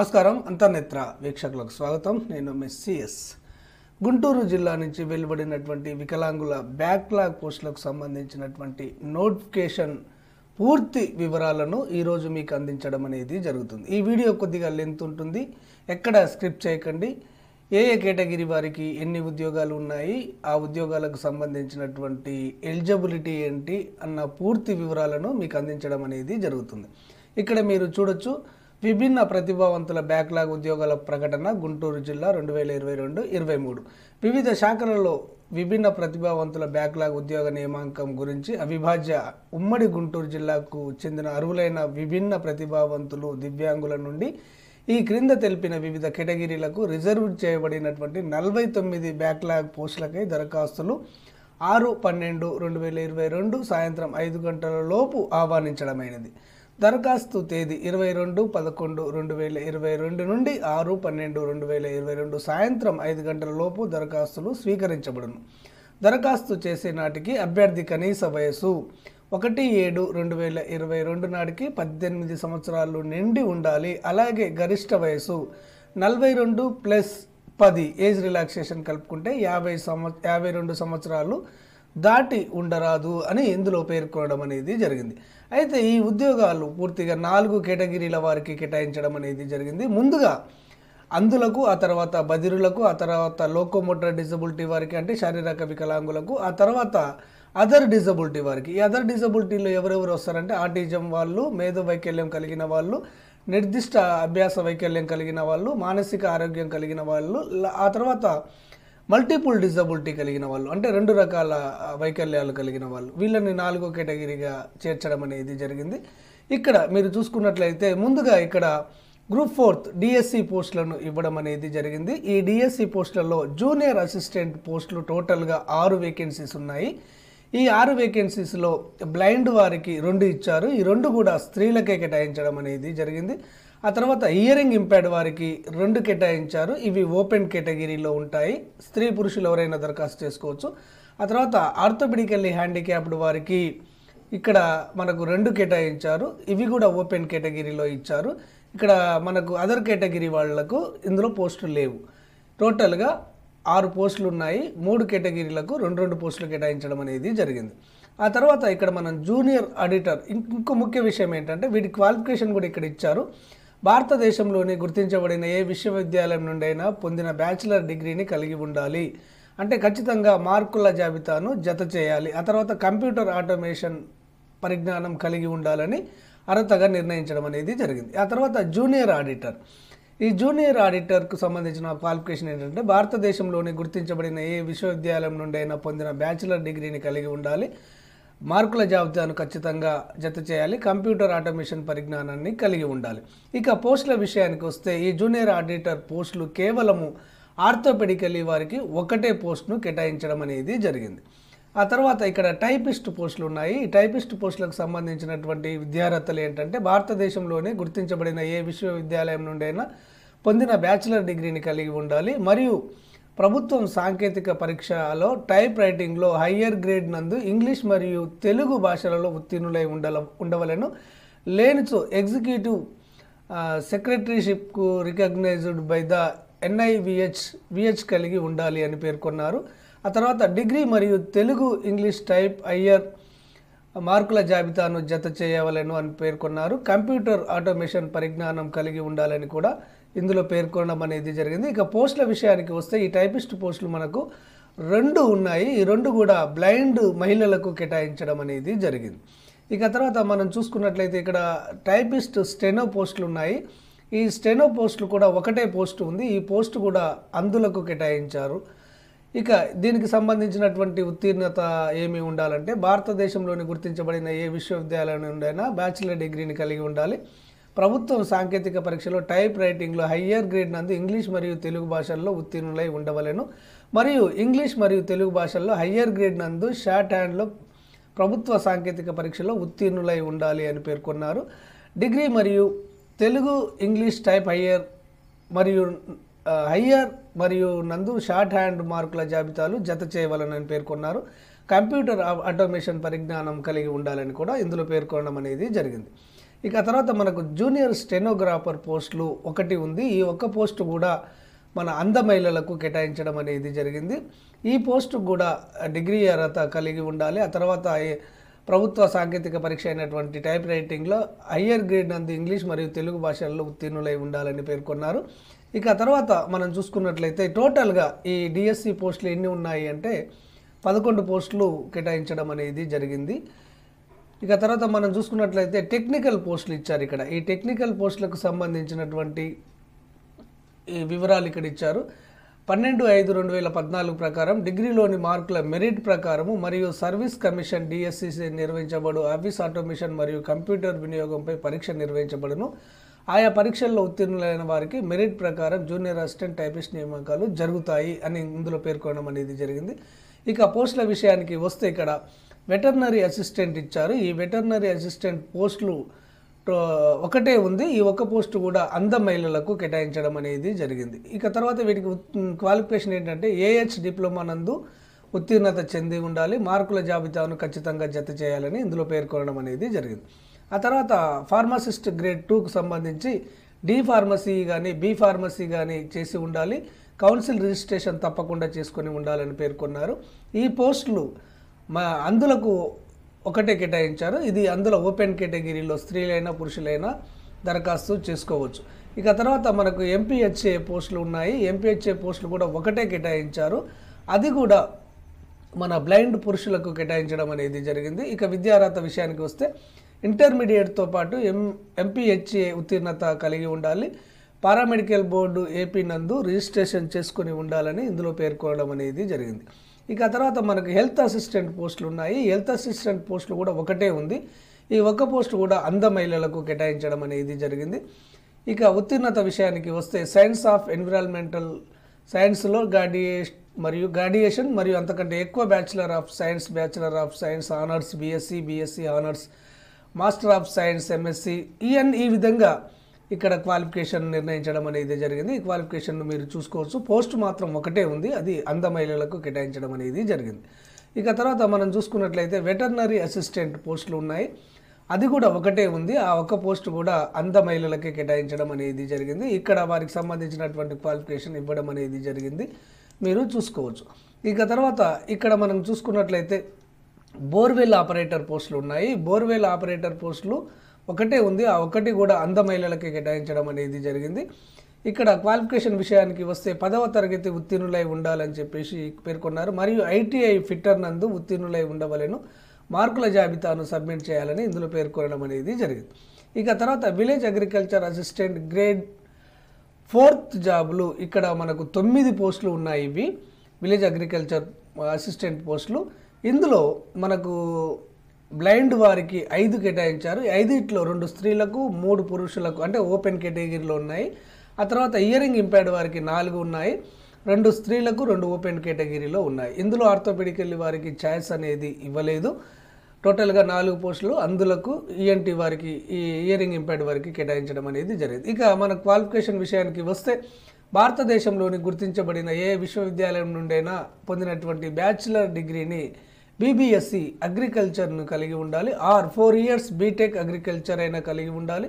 నమస్కారం అంతర్నేత్ర వీక్షకులకు స్వాగతం నేను మెస్సిఎస్ గుంటూరు జిల్లా నుంచి వెలువడినటువంటి వికలాంగుల బ్యాక్లాగ్ పోస్టులకు సంబంధించినటువంటి నోటిఫికేషన్ పూర్తి వివరాలను ఈరోజు మీకు అందించడం అనేది జరుగుతుంది ఈ వీడియో కొద్దిగా లెంత్ ఉంటుంది ఎక్కడ స్క్రిప్ట్ చేయకండి ఏ ఏ కేటగిరీ వారికి ఎన్ని ఉద్యోగాలు ఉన్నాయి ఆ ఉద్యోగాలకు సంబంధించినటువంటి ఎలిజిబిలిటీ ఏంటి అన్న పూర్తి వివరాలను మీకు అందించడం అనేది జరుగుతుంది ఇక్కడ మీరు చూడొచ్చు విభిన్న ప్రతిభావంతుల బ్యాక్లాగ్ ఉద్యోగాల ప్రకటన గుంటూరు జిల్లా రెండు వేల ఇరవై రెండు ఇరవై మూడు వివిధ శాఖలలో విభిన్న ప్రతిభావంతుల బ్యాక్లాగ్ ఉద్యోగ నియమాంకం గురించి అవిభాజ్య ఉమ్మడి గుంటూరు జిల్లాకు చెందిన అర్హులైన విభిన్న ప్రతిభావంతులు దివ్యాంగుల నుండి ఈ క్రింద తెలిపిన వివిధ కేటగిరీలకు రిజర్వ్ చేయబడినటువంటి నలభై తొమ్మిది బ్యాక్లాగ్ పోస్టులకై దరఖాస్తులు ఆరు పన్నెండు రెండు వేల ఇరవై రెండు సాయంత్రం ఐదు గంటల లోపు ఆహ్వానించడమైనది దరఖాస్తు తేదీ ఇరవై రెండు పదకొండు రెండు వేల ఇరవై రెండు నుండి ఆరు పన్నెండు రెండు వేల ఇరవై రెండు సాయంత్రం ఐదు గంటల లోపు దరఖాస్తులు స్వీకరించబడును దరఖాస్తు చేసే నాటికి అభ్యర్థి కనీస వయసు ఒకటి ఏడు రెండు వేల ఇరవై రెండు నాటికి పద్దెనిమిది సంవత్సరాలు నిండి ఉండాలి అలాగే గరిష్ట వయసు నలభై రెండు ప్లస్ పది ఏజ్ రిలాక్సేషన్ కలుపుకుంటే యాభై సంవ యాభై రెండు సంవత్సరాలు దాటి ఉండరాదు అని ఇందులో పేర్కొనడం అనేది జరిగింది అయితే ఈ ఉద్యోగాలు పూర్తిగా నాలుగు కేటగిరీల వారికి కేటాయించడం అనేది జరిగింది ముందుగా అందులకు ఆ తర్వాత బదిరులకు ఆ తర్వాత లోకోమోటర్ డిజబిలిటీ వారికి అంటే శారీరక వికలాంగులకు ఆ తర్వాత అదర్ డిజబిలిటీ వారికి ఈ అదర్ డిజబిలిటీలో ఎవరెవరు వస్తారంటే ఆర్టిజం వాళ్ళు మేధో వైకల్యం కలిగిన వాళ్ళు నిర్దిష్ట అభ్యాస వైకల్యం కలిగిన వాళ్ళు మానసిక ఆరోగ్యం కలిగిన వాళ్ళు ఆ తర్వాత మల్టిపుల్ డిజబిలిటీ కలిగిన వాళ్ళు అంటే రెండు రకాల వైకల్యాలు కలిగిన వాళ్ళు వీళ్ళని నాలుగో కేటగిరీగా చేర్చడం అనేది జరిగింది ఇక్కడ మీరు చూసుకున్నట్లయితే ముందుగా ఇక్కడ గ్రూప్ ఫోర్త్ డిఎస్సి పోస్టులను ఇవ్వడం అనేది జరిగింది ఈ డిఎస్సి పోస్టులలో జూనియర్ అసిస్టెంట్ పోస్టులు టోటల్గా ఆరు వేకెన్సీస్ ఉన్నాయి ఈ ఆరు వేకెన్సీస్లో బ్లైండ్ వారికి రెండు ఇచ్చారు ఈ రెండు కూడా స్త్రీలకే కేటాయించడం అనేది జరిగింది ఆ తర్వాత ఇయరింగ్ ఇంపైర్డ్ వారికి రెండు కేటాయించారు ఇవి ఓపెన్ కేటగిరీలో ఉంటాయి స్త్రీ పురుషులు ఎవరైనా దరఖాస్తు చేసుకోవచ్చు ఆ తర్వాత ఆర్థోపెడికల్లీ హ్యాండిక్యాప్డ్ వారికి ఇక్కడ మనకు రెండు కేటాయించారు ఇవి కూడా ఓపెన్ కేటగిరీలో ఇచ్చారు ఇక్కడ మనకు అదర్ కేటగిరీ వాళ్లకు ఇందులో పోస్టులు లేవు టోటల్గా ఆరు పోస్టులు ఉన్నాయి మూడు కేటగిరీలకు రెండు రెండు పోస్టులు కేటాయించడం అనేది జరిగింది ఆ తర్వాత ఇక్కడ మనం జూనియర్ ఆడిటర్ ఇంకో ముఖ్య విషయం ఏంటంటే వీటి క్వాలిఫికేషన్ కూడా ఇక్కడ ఇచ్చారు భారతదేశంలోని గుర్తించబడిన ఏ విశ్వవిద్యాలయం నుండైనా పొందిన బ్యాచిలర్ డిగ్రీని కలిగి ఉండాలి అంటే ఖచ్చితంగా మార్కుల జాబితాను జత చేయాలి ఆ తర్వాత కంప్యూటర్ ఆటోమేషన్ పరిజ్ఞానం కలిగి ఉండాలని అర్హతగా నిర్ణయించడం అనేది జరిగింది ఆ తర్వాత జూనియర్ ఆడిటర్ ఈ జూనియర్ ఆడిటర్కు సంబంధించిన క్వాలిఫికేషన్ ఏంటంటే భారతదేశంలోని గుర్తించబడిన ఏ విశ్వవిద్యాలయం నుండైనా పొందిన బ్యాచిలర్ డిగ్రీని కలిగి ఉండాలి మార్కుల జాబితాను ఖచ్చితంగా జత చేయాలి కంప్యూటర్ ఆటోమేషన్ పరిజ్ఞానాన్ని కలిగి ఉండాలి ఇక పోస్టుల విషయానికి వస్తే ఈ జూనియర్ ఆడిటర్ పోస్టులు కేవలము ఆర్థోపెడికలీ వారికి ఒకటే పోస్ట్ను కేటాయించడం అనేది జరిగింది ఆ తర్వాత ఇక్కడ టైపిస్ట్ పోస్టులు ఉన్నాయి ఈ టైపిస్ట్ పోస్టులకు సంబంధించినటువంటి విద్యార్హతలు ఏంటంటే భారతదేశంలోనే గుర్తించబడిన ఏ విశ్వవిద్యాలయం నుండైనా పొందిన బ్యాచిలర్ డిగ్రీని కలిగి ఉండాలి మరియు ప్రభుత్వం సాంకేతిక పరీక్షలో టైప్ రైటింగ్లో హయ్యర్ గ్రేడ్ నందు ఇంగ్లీష్ మరియు తెలుగు భాషలలో ఉత్తీర్ణులై ఉండల ఉండవలను లేనిచో ఎగ్జిక్యూటివ్ సెక్రటరీషిప్కు recognised by the NIVH VH కలిగి ఉండాలి అని పేర్కొన్నారు ఆ తర్వాత డిగ్రీ మరియు తెలుగు ఇంగ్లీష్ టైప్ హయ్యర్ మార్కుల జాబితాను జత చేయవలను అని పేర్కొన్నారు కంప్యూటర్ ఆటోమేషన్ పరిజ్ఞానం కలిగి ఉండాలని కూడా ఇందులో పేర్కొనడం అనేది జరిగింది ఇక పోస్టుల విషయానికి వస్తే ఈ టైపిస్ట్ పోస్టులు మనకు రెండు ఉన్నాయి ఈ రెండు కూడా బ్లైండ్ మహిళలకు కేటాయించడం అనేది జరిగింది ఇక తర్వాత మనం చూసుకున్నట్లయితే ఇక్కడ టైపిస్ట్ స్టెనో పోస్టులు ఉన్నాయి ఈ స్టెనో పోస్టులు కూడా ఒకటే పోస్టు ఉంది ఈ పోస్ట్ కూడా అందులకు కేటాయించారు ఇక దీనికి సంబంధించినటువంటి ఉత్తీర్ణత ఏమి ఉండాలంటే భారతదేశంలోని గుర్తించబడిన ఏ విశ్వవిద్యాలయం నుండైనా బ్యాచిలర్ డిగ్రీని కలిగి ఉండాలి ప్రభుత్వం సాంకేతిక పరీక్షలో టైప్ రైటింగ్లో హయ్యర్ గ్రేడ్ నందు ఇంగ్లీష్ మరియు తెలుగు భాషల్లో ఉత్తీర్ణులై ఉండవలను మరియు ఇంగ్లీష్ మరియు తెలుగు భాషల్లో హయ్యర్ గ్రేడ్ నందు షార్ట్ హ్యాండ్లో ప్రభుత్వ సాంకేతిక పరీక్షలో ఉత్తీర్ణులై ఉండాలి అని పేర్కొన్నారు డిగ్రీ మరియు తెలుగు ఇంగ్లీష్ టైప్ హయ్యర్ మరియు హయ్యర్ మరియు నందు షార్ట్ హ్యాండ్ మార్కుల జాబితాలు జత చేయవలనని పేర్కొన్నారు కంప్యూటర్ ఆటోమేషన్ పరిజ్ఞానం కలిగి ఉండాలని కూడా ఇందులో పేర్కొనడం అనేది జరిగింది ఇక తర్వాత మనకు జూనియర్ స్టెనోగ్రాఫర్ పోస్టులు ఒకటి ఉంది ఈ ఒక్క పోస్టు కూడా మన అందమహిళలకు కేటాయించడం అనేది జరిగింది ఈ పోస్టు కూడా డిగ్రీ అర్హత కలిగి ఉండాలి ఆ తర్వాత ప్రభుత్వ సాంకేతిక పరీక్ష అయినటువంటి టైప్ రైటింగ్లో హయ్యర్ గ్రేడ్ నందు ఇంగ్లీష్ మరియు తెలుగు భాషల్లో ఉత్తీర్ణులై ఉండాలని పేర్కొన్నారు ఇక తర్వాత మనం చూసుకున్నట్లయితే టోటల్గా ఈ డిఎస్సి పోస్టులు ఎన్ని ఉన్నాయి అంటే పదకొండు పోస్టులు కేటాయించడం అనేది జరిగింది ఇక తర్వాత మనం చూసుకున్నట్లయితే టెక్నికల్ పోస్టులు ఇచ్చారు ఇక్కడ ఈ టెక్నికల్ పోస్టులకు సంబంధించినటువంటి వివరాలు ఇక్కడ ఇచ్చారు పన్నెండు ఐదు రెండు వేల పద్నాలుగు ప్రకారం డిగ్రీలోని మార్కుల మెరిట్ ప్రకారము మరియు సర్వీస్ కమిషన్ డిఎస్సిసి నిర్వహించబడు ఆఫీస్ ఆటోమేషన్ మరియు కంప్యూటర్ వినియోగంపై పరీక్ష నిర్వహించబడును ఆయా పరీక్షల్లో ఉత్తీర్ణులైన వారికి మెరిట్ ప్రకారం జూనియర్ అసిస్టెంట్ టైపిస్ట్ నియామకాలు జరుగుతాయి అని ఇందులో పేర్కొనడం అనేది జరిగింది ఇక పోస్టుల విషయానికి వస్తే ఇక్కడ వెటర్నరీ అసిస్టెంట్ ఇచ్చారు ఈ వెటర్నరీ అసిస్టెంట్ పోస్టులు ఒకటే ఉంది ఈ ఒక్క పోస్టు కూడా అంధ మహిళలకు కేటాయించడం అనేది జరిగింది ఇక తర్వాత వీటికి క్వాలిఫికేషన్ ఏంటంటే ఏహెచ్ డిప్లొమా నందు ఉత్తీర్ణత చెంది ఉండాలి మార్కుల జాబితాను ఖచ్చితంగా జత చేయాలని ఇందులో పేర్కొనడం అనేది జరిగింది ఆ తర్వాత ఫార్మసిస్ట్ గ్రేడ్ టూకు సంబంధించి డి ఫార్మసీ కానీ బి ఫార్మసీ కానీ చేసి ఉండాలి కౌన్సిల్ రిజిస్ట్రేషన్ తప్పకుండా చేసుకొని ఉండాలని పేర్కొన్నారు ఈ పోస్టులు మా అందులకు ఒకటే కేటాయించారు ఇది అందులో ఓపెన్ కేటగిరీలో స్త్రీలైనా పురుషులైనా దరఖాస్తు చేసుకోవచ్చు ఇక తర్వాత మనకు ఎంపీహెచ్ఏ పోస్టులు ఉన్నాయి ఎంపీహెచ్ఏ పోస్టులు కూడా ఒకటే కేటాయించారు అది కూడా మన బ్లైండ్ పురుషులకు కేటాయించడం అనేది జరిగింది ఇక విద్యార్హత విషయానికి వస్తే ఇంటర్మీడియట్తో పాటు ఎం ఎంపీహెచ్ఏ ఉత్తీర్ణత కలిగి ఉండాలి పారామెడికల్ బోర్డు ఏపీ నందు రిజిస్ట్రేషన్ చేసుకుని ఉండాలని ఇందులో పేర్కొనడం అనేది జరిగింది ఇక తర్వాత మనకు హెల్త్ అసిస్టెంట్ పోస్టులు ఉన్నాయి హెల్త్ అసిస్టెంట్ పోస్టులు కూడా ఒకటే ఉంది ఈ ఒక్క పోస్ట్ కూడా అంధ మహిళలకు కేటాయించడం అనేది జరిగింది ఇక ఉత్తీర్ణత విషయానికి వస్తే సైన్స్ ఆఫ్ ఎన్విరాన్మెంటల్ సైన్స్లో గ్రాడ్యుయేషన్ మరియు గ్రాడ్యుయేషన్ మరియు అంతకంటే ఎక్కువ bachelor of science bachelor of science honours BSc BSc honours master of science MSc ఈఎన్ ఈ విధంగా ఇక్కడ క్వాలిఫికేషన్ నిర్ణయించడం అనేది జరిగింది ఈ క్వాలిఫికేషన్ మీరు చూసుకోవచ్చు పోస్ట్ మాత్రం ఒకటే ఉంది అది అంధ మహిళలకు కేటాయించడం అనేది జరిగింది ఇక తర్వాత మనం చూసుకున్నట్లయితే వెటర్నరీ అసిస్టెంట్ పోస్టులు ఉన్నాయి అది కూడా ఒకటే ఉంది ఆ ఒక్క పోస్ట్ కూడా అంధ మహిళలకే కేటాయించడం అనేది జరిగింది ఇక్కడ వారికి సంబంధించినటువంటి క్వాలిఫికేషన్ ఇవ్వడం అనేది జరిగింది మీరు చూసుకోవచ్చు ఇక తర్వాత ఇక్కడ మనం చూసుకున్నట్లయితే బోర్వెల్ ఆపరేటర్ పోస్టులు ఉన్నాయి బోర్వెల్ ఆపరేటర్ పోస్టులు ఒకటే ఉంది ఆ ఒకటి కూడా అంధ మహిళలకి కేటాయించడం అనేది జరిగింది ఇక్కడ క్వాలిఫికేషన్ విషయానికి వస్తే పదవ తరగతి ఉత్తీర్ణులై ఉండాలని చెప్పేసి పేర్కొన్నారు మరియు ఐటీఐ ఫిట్టర్ నందు ఉత్తీర్ణులై ఉండవలను మార్కుల జాబితాను సబ్మిట్ చేయాలని ఇందులో పేర్కొనడం అనేది జరిగింది ఇక తర్వాత village agriculture assistant grade fourth జాబులు ఇక్కడ మనకు తొమ్మిది పోస్టులు ఉన్నాయి ఇవి విలేజ్ అగ్రికల్చర్ అసిస్టెంట్ పోస్టులు ఇందులో మనకు బ్లైండ్ వారికి ఐదు కేటాయించారు ఐదిట్లో రెండు స్త్రీలకు మూడు పురుషులకు అంటే ఓపెన్ కేటగిరీలో ఉన్నాయి ఆ తర్వాత ఇయరింగ్ ఇంపైర్డ్ వారికి నాలుగు ఉన్నాయి రెండు స్త్రీలకు రెండు ఓపెన్ కేటగిరీలో ఉన్నాయి ఇందులో ఆర్థోపెడికల్ వారికి ఛాయిస్ అనేది ఇవ్వలేదు టోటల్గా నాలుగు పోస్టులు అందులకు ఈఎన్టీ e వారికి ఈ ఇయరింగ్ ఇంపైర్డ్ వారికి కేటాయించడం అనేది జరిగింది ఇక మన క్వాలిఫికేషన్ విషయానికి వస్తే భారతదేశంలోని గుర్తించబడిన ఏ విశ్వవిద్యాలయం నుండైనా పొందినటువంటి బ్యాచిలర్ డిగ్రీని బీబీఎస్సీ అగ్రికల్చర్ను కలిగి ఉండాలి or four years BTech agriculture అయినా కలిగి ఉండాలి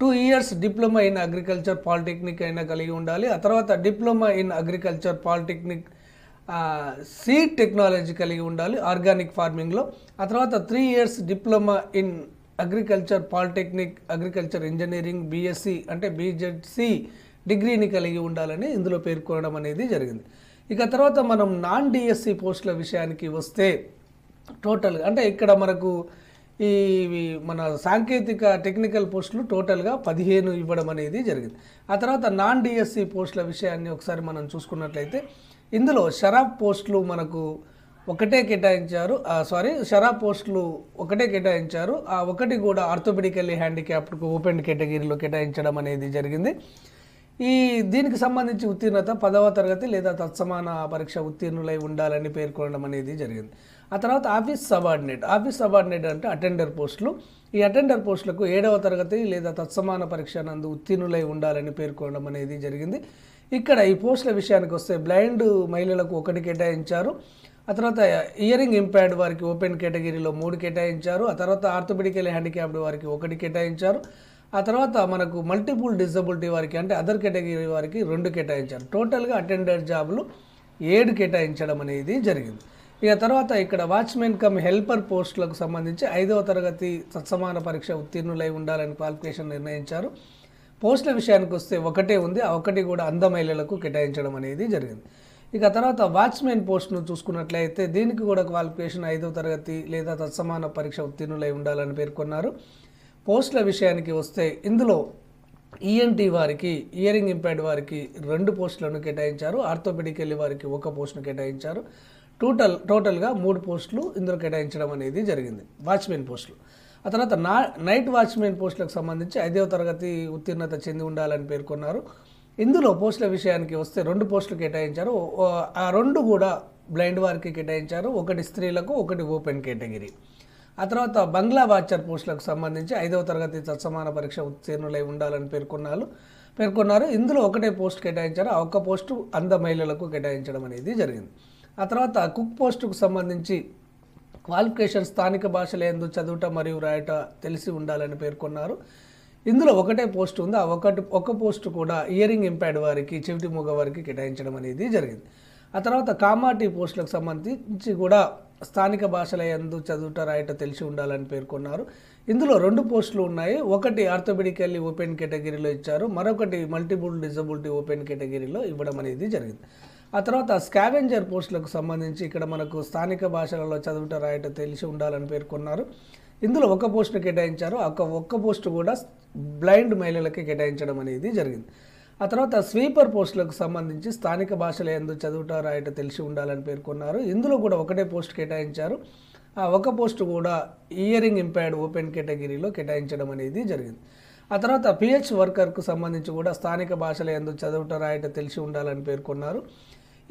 two years diploma in agriculture polytechnic అయినా కలిగి ఉండాలి ఆ తర్వాత diploma in agriculture polytechnic seed technology కలిగి ఉండాలి ఆర్గానిక్ ఫార్మింగ్లో ఆ తర్వాత three years diploma in agriculture polytechnic agriculture engineering BSc అంటే బీజెడ్సి డిగ్రీని కలిగి ఉండాలని ఇందులో పేర్కొనడం అనేది జరిగింది ఇక తర్వాత మనం నాన్ డిఎస్సి పోస్టుల విషయానికి వస్తే టోటల్గా అంటే ఇక్కడ మనకు ఈ మన సాంకేతిక టెక్నికల్ పోస్టులు టోటల్గా పదిహేను ఇవ్వడం అనేది జరిగింది ఆ తర్వాత నాన్ డిఎస్సి పోస్టుల విషయాన్ని ఒకసారి మనం చూసుకున్నట్లయితే ఇందులో షరాబ్ పోస్టులు మనకు ఒకటే కేటాయించారు సారీ షరాబ్ పోస్టులు ఒకటే కేటాయించారు ఆ ఒకటి కూడా ఆర్థోపెడికల్లీ హ్యాండిక్యాప్డ్కు ఓపెన్ కేటగిరీలో కేటాయించడం అనేది జరిగింది ఈ దీనికి సంబంధించి ఉత్తీర్ణత పదవ తరగతి లేదా తత్సమాన పరీక్ష ఉత్తీర్ణులై ఉండాలని పేర్కొనడం అనేది జరిగింది ఆ తర్వాత ఆఫీస్ సబార్డినేట్ ఆఫీస్ సబార్డినేట్ అంటే అటెండర్ పోస్టులు ఈ అటెండర్ పోస్టులకు ఏడవ తరగతి లేదా తత్సమాన పరీక్ష నందు ఉత్తీర్ణులై ఉండాలని పేర్కొనడం అనేది జరిగింది ఇక్కడ ఈ పోస్టుల విషయానికి వస్తే బ్లైండ్ మహిళలకు ఒకటి కేటాయించారు ఆ తర్వాత ఇయరింగ్ ఇంపైర్డ్ వారికి ఓపెన్ కేటగిరీలో మూడు కేటాయించారు ఆ తర్వాత ఆర్థోపెడికల్ హ్యాండిక్యాప్డ్ వారికి ఒకటి కేటాయించారు ఆ తర్వాత మనకు మల్టిపుల్ డిజబిలిటీ వారికి అంటే అదర్ కేటగిరీ వారికి రెండు కేటాయించారు టోటల్గా అటెండెడ్ జాబులు ఏడు కేటాయించడం అనేది జరిగింది ఇక తర్వాత ఇక్కడ వాచ్మెన్ కమ్ హెల్పర్ పోస్టులకు సంబంధించి ఐదవ తరగతి సత్సమాన పరీక్ష ఉత్తీర్ణులై ఉండాలని క్వాలిఫికేషన్ నిర్ణయించారు పోస్టుల విషయానికి వస్తే ఒకటే ఉంది ఆ ఒకటి కూడా అంధ మహిళలకు కేటాయించడం అనేది జరిగింది ఇక తర్వాత వాచ్మెన్ పోస్ట్ను చూసుకున్నట్లయితే దీనికి కూడా క్వాలిఫికేషన్ ఐదవ తరగతి లేదా తత్సమాన పరీక్ష ఉత్తీర్ణులై ఉండాలని పేర్కొన్నారు పోస్టుల విషయానికి వస్తే ఇందులో ఈఎన్టీ e వారికి ఇయరింగ్ ఇంపార్డ్ వారికి రెండు పోస్టులను కేటాయించారు ఆర్థోపెడిక్ వెళ్ళి వారికి ఒక పోస్టును కేటాయించారు టోటల్ టోటల్గా మూడు పోస్టులు ఇందులో కేటాయించడం అనేది జరిగింది వాచ్మెన్ పోస్టులు ఆ తర్వాత నా నైట్ వాచ్మెన్ పోస్టులకు సంబంధించి ఐదవ తరగతి ఉత్తీర్ణత చెంది ఉండాలని పేర్కొన్నారు ఇందులో పోస్టుల విషయానికి వస్తే రెండు పోస్టులు కేటాయించారు ఆ రెండు కూడా బ్లైండ్ వారికి కేటాయించారు ఒకటి స్త్రీలకు ఒకటి ఓపెన్ కేటగిరీ ఆ తర్వాత బంగ్లా వాచర్ పోస్టులకు సంబంధించి ఐదవ తరగతి తత్సమాన పరీక్ష ఉత్తీర్ణులై ఉండాలని పేర్కొన్నారు పేర్కొన్నారు ఇందులో ఒకటే పోస్ట్ కేటాయించారు ఆ ఒక్క పోస్టు అంధ మహిళలకు కేటాయించడం అనేది జరిగింది ఆ తర్వాత కుక్ పోస్టుకు సంబంధించి క్వాలిఫికేషన్ స్థానిక భాషల ఎందు చదువుట మరియు రాయట తెలిసి ఉండాలని పేర్కొన్నారు ఇందులో ఒకటే పోస్ట్ ఉంది ఆ ఒకటి ఒక పోస్ట్ కూడా ఇయరింగ్ ఇంపాడ్ వారికి చెవిటి మూగ వారికి కేటాయించడం అనేది జరిగింది ఆ తర్వాత కామాటి పోస్టులకు సంబంధించి కూడా స్థానిక భాషల ఎందు చదువుట రాయట తెలిసి ఉండాలని పేర్కొన్నారు ఇందులో రెండు పోస్టులు ఉన్నాయి ఒకటి వెళ్ళి ఓపెన్ కేటగిరీలో ఇచ్చారు మరొకటి మల్టిపుల్ డిజబిలిటీ ఓపెన్ కేటగిరీలో ఇవ్వడం అనేది జరిగింది ఆ తర్వాత స్కావెంజర్ పోస్టులకు సంబంధించి ఇక్కడ మనకు స్థానిక భాషలలో చదువుట రాయట తెలిసి ఉండాలని పేర్కొన్నారు ఇందులో ఒక పోస్టును కేటాయించారు ఒక ఒక్క పోస్టు కూడా బ్లైండ్ మహిళలకి కేటాయించడం అనేది జరిగింది ఆ తర్వాత స్వీపర్ పోస్టులకు సంబంధించి స్థానిక భాషల ఎందు చదువుట రాయట తెలిసి ఉండాలని పేర్కొన్నారు ఇందులో కూడా ఒకటే పోస్ట్ కేటాయించారు ఆ ఒక పోస్ట్ కూడా ఇయరింగ్ ఇంపైర్డ్ ఓపెన్ కేటగిరీలో కేటాయించడం అనేది జరిగింది ఆ తర్వాత పిహెచ్ వర్కర్కు సంబంధించి కూడా స్థానిక భాషల ఎందు చదువుట రాయట తెలిసి ఉండాలని పేర్కొన్నారు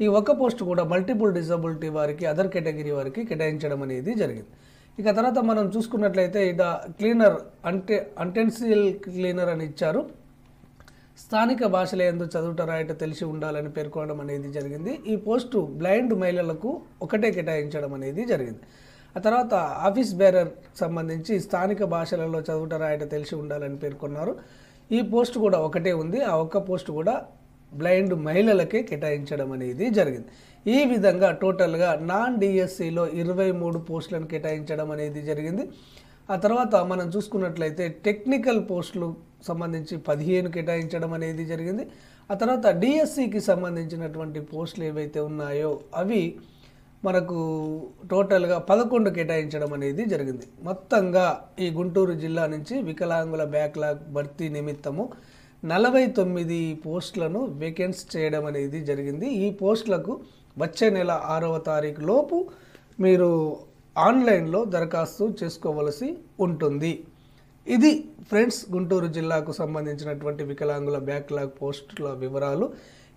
ఈ ఒక పోస్ట్ కూడా మల్టిపుల్ డిజబిలిటీ వారికి అదర్ కేటగిరీ వారికి కేటాయించడం అనేది జరిగింది ఇక తర్వాత మనం చూసుకున్నట్లయితే ఇద క్లీనర్ అంటే అంటెన్సియల్ క్లీనర్ అని ఇచ్చారు స్థానిక భాషల ఎందు చదువుట రాయట తెలిసి ఉండాలని పేర్కొనడం అనేది జరిగింది ఈ పోస్టు బ్లైండ్ మహిళలకు ఒకటే కేటాయించడం అనేది జరిగింది ఆ తర్వాత ఆఫీస్ బేరర్ సంబంధించి స్థానిక భాషలలో చదువుట రాయట తెలిసి ఉండాలని పేర్కొన్నారు ఈ పోస్ట్ కూడా ఒకటే ఉంది ఆ ఒక్క పోస్ట్ కూడా బ్లైండ్ మహిళలకే కేటాయించడం అనేది జరిగింది ఈ విధంగా టోటల్గా నాన్ డిఎస్సిలో e ఇరవై మూడు పోస్టులను కేటాయించడం అనేది జరిగింది ఆ తర్వాత మనం చూసుకున్నట్లయితే టెక్నికల్ పోస్టులు సంబంధించి పదిహేను కేటాయించడం అనేది జరిగింది ఆ తర్వాత డిఎస్సికి సంబంధించినటువంటి పోస్టులు ఏవైతే ఉన్నాయో అవి మనకు టోటల్గా పదకొండు కేటాయించడం అనేది జరిగింది మొత్తంగా ఈ గుంటూరు జిల్లా నుంచి వికలాంగుల బ్యాక్లాగ్ భర్తీ నిమిత్తము నలభై తొమ్మిది పోస్టులను వేకెన్స్ చేయడం అనేది జరిగింది ఈ పోస్టులకు వచ్చే నెల ఆరవ తారీఖు లోపు మీరు ఆన్లైన్లో దరఖాస్తు చేసుకోవలసి ఉంటుంది ఇది ఫ్రెండ్స్ గుంటూరు జిల్లాకు సంబంధించినటువంటి వికలాంగుల బ్యాక్లాగ్ పోస్టుల వివరాలు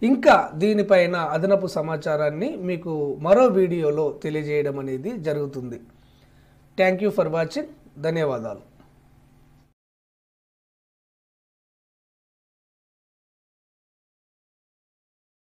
ఇంకా దీనిపైన అదనపు సమాచారాన్ని మీకు మరో వీడియోలో తెలియజేయడం అనేది జరుగుతుంది థ్యాంక్ యూ ఫర్ వాచింగ్ ధన్యవాదాలు